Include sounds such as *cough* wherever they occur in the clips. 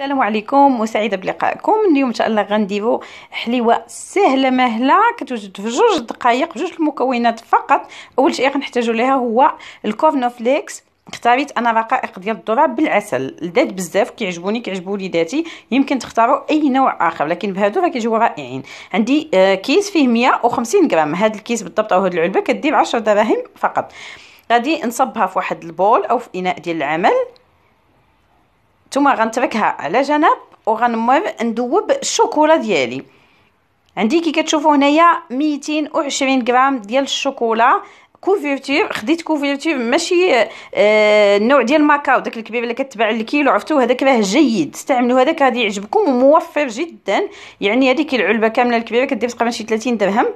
السلام عليكم وسعيده بلقائكم اليوم ان شاء الله غنديرو حليوه سهله مهله كتوجد في جوج دقائق بجوج المكونات فقط اول شيء غنحتاجو ليها هو الكورنفليكس اختاريت انا رقائق ديال الذره بالعسل لذات بزاف كيعجبوني كيعجبوا وليداتي يمكن تختاروا اي نوع اخر لكن بهادو راه كيجيو رائعين عندي آه، كيس فيه 150 غرام هذا الكيس بالضبط او هاد العلبه كدير 10 دراهم فقط غادي نصبها في واحد البول او في اناء ديال العمل ثم غنتركها على جنب وغنمر ندوب الشوكولا ديالي عندي كي كتشوفوا هنايا 220 غرام ديال الشوكولا كوفيرتير خديت كوفيرتير ماشي آه النوع ديال الماكاو داك الكبير اللي كتباع الكيلو عرفتوه هذاك راه جيد استعملوا هذاك غادي يعجبكم وموفر جدا يعني هذيك العلبه كامله الكبيره كدير تقريبا شي 30 درهم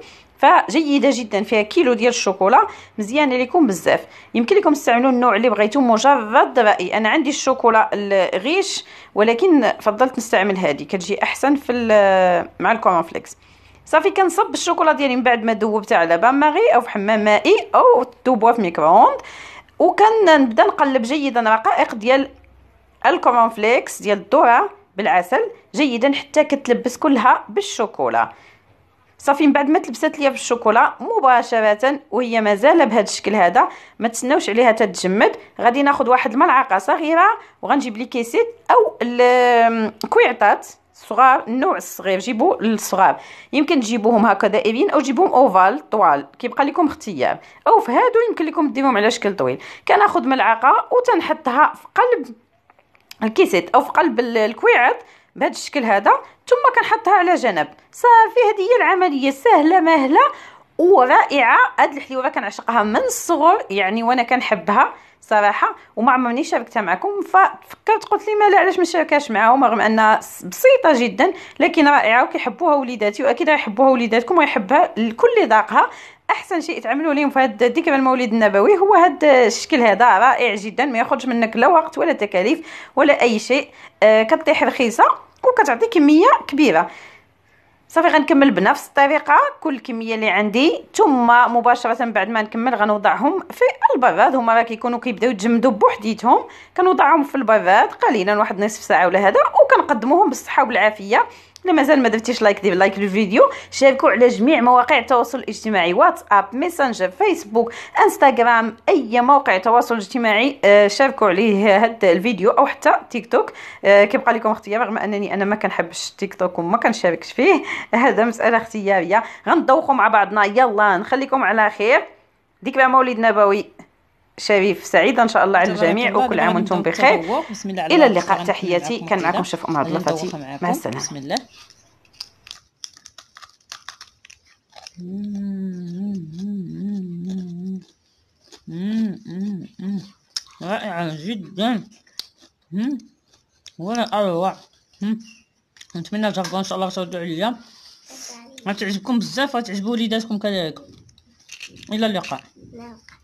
فجيده جدا فيها كيلو ديال الشوكولا مزيانه لكم بزاف يمكن لكم تستعملوا النوع اللي بغيتو مجرد راي انا عندي الشوكولا الغيش ولكن فضلت نستعمل هذه كتجي احسن في مع الكورنفليكس صافي كنصب الشوكولا ديالي من بعد ما ذوبتها على بان ماغي او في حمام مائي او ذوبوها في ميكرووند وكنبدا نقلب جيدا رقائق ديال الكورنفليكس ديال الذره بالعسل جيدا حتى كتلبس كلها بالشوكولا صافي من بعد ما تلبسات ليا بالشوكولا مباشره وهي مازال بهذا الشكل هذا ما تسناوش عليها تتجمد غادي ناخذ واحد الملعقه صغيره وغنجيب لي كيسيت او الكويعطات صغار النوع الصغير جيبوا الصغار يمكن تجيبوهم هكا دائرين او تجيبوهم اوفال طوال كيبقى لكم اختيار او في هادو يمكن لكم ديروهم على شكل طويل كناخذ ملعقه وتنحطها في قلب الكيسيت او في قلب الكويعط بهذا الشكل هذا ثم كنحطها على جنب صافي هذه هي العمليه سهله مهله ورائعه هاد الحليوره كنعشقها من الصغر يعني وانا كنحبها صراحه وما عمرني شاركتها معكم ففكرت قلت لي ما لا علاش ما نشاركهاش معاهم رغم انها بسيطه جدا لكن رائعه وكيحبوها وليداتي واكيد غيحبوها وليداتكم ويحبها الكل اللي ذاقها احسن شيء تعملوا لهم في هذا ذكرى المولد النبوي هو هذا الشكل هذا رائع جدا ما ياخذش منك لا وقت ولا تكاليف ولا اي شيء آه كطيح رخيصه وكتعطي كميه كبيره صافي غنكمل بنفس الطريقه كل كميه اللي عندي ثم مباشره بعد ما نكمل غنوضعهم في البراد هما راه كيكونوا كيبداو يتجمدوا بوحديتهم كنوضعهم في البراد قليلا واحد نصف ساعه ولا هذا كنقدموهم بالصحه والعافيه الا مازال ما درتيش لايك دير لايك للفيديو شاركوا على جميع مواقع التواصل الاجتماعي واتساب ميسنجر فيسبوك انستغرام اي موقع تواصل اجتماعي آه، شاركوا عليه هذا الفيديو او حتى تيك توك آه، كيبقى لكم اختيار رغم انني انا ما كنحبش تيك توك وما كنشاركش فيه *laughs* هذا مساله اختياريه غندوخوا مع بعضنا يلا نخليكم على خير ديك ذكرى مولد نبوي شريف سعيد ان شاء الله على الجميع وكل عام وانتم بخير الى اللقاء تحياتي كان معكم شيف عمر الضلفتي مع السلامه بسم الله رائعة جدا ولا أروع نتمنى تهضروا إن شاء الله تردوا عليا غتعجبكم بزاف غتعجبوا وليداتكم كذلك إلى اللقاء نعم.